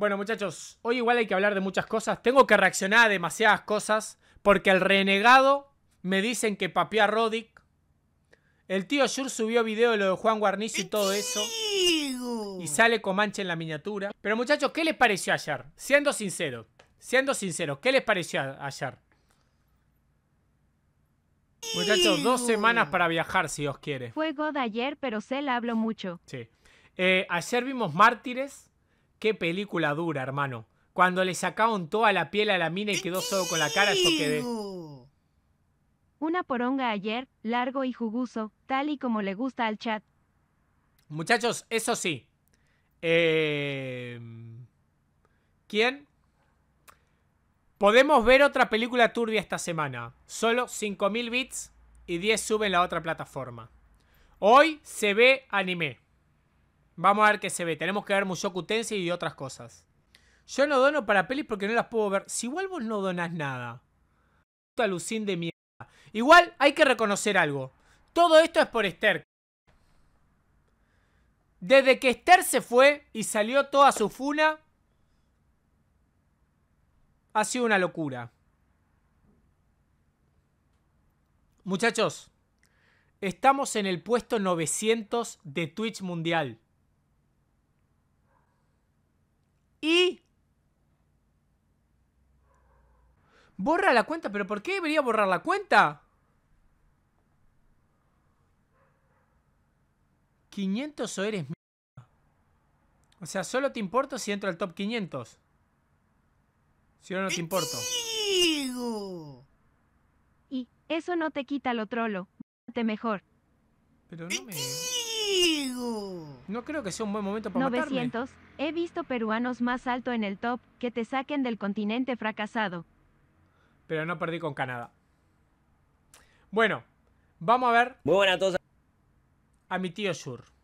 Bueno, muchachos, hoy igual hay que hablar de muchas cosas. Tengo que reaccionar a demasiadas cosas porque el renegado me dicen que a Rodic El tío Shur subió video de lo de Juan Guarnizo y todo eso. Y sale Comanche en la miniatura. Pero muchachos, ¿qué les pareció ayer? Siendo sincero, siendo sincero, ¿qué les pareció ayer? Muchachos, dos semanas para viajar si os quiere. Fue God ayer, pero se la habló mucho. Sí. Eh, ayer vimos Mártires. Qué película dura, hermano. Cuando le sacaron toda la piel a la mina y quedó solo con la cara, eso quedé. Una poronga ayer, largo y jugoso, tal y como le gusta al chat. Muchachos, eso sí. Em, ¿Quién? Podemos ver otra película turbia esta semana. Solo 5.000 bits y 10 suben la otra plataforma. Hoy se ve anime. Vamos a ver qué se ve. Tenemos que ver mucho Tensei y otras cosas. Yo no dono para pelis porque no las puedo ver. Si igual vos no donás nada. Puta lucín de mierda. Igual hay que reconocer algo. Todo esto es por Esther. Desde que Esther se fue y salió toda su funa, ha sido una locura. Muchachos, estamos en el puesto 900 de Twitch Mundial. y Borra la cuenta, pero ¿por qué debería borrar la cuenta? 500 o eres O sea, solo te importo si entro al top 500. Si no, no te, importo. Y eso no te quita lo trolo. mejor. Pero no me... No creo que sea un buen momento para 900. He visto peruanos más alto en el top que te saquen del continente fracasado. Pero no perdí con Canadá. Bueno, vamos a ver. Muy buena todos. A mi tío Sur.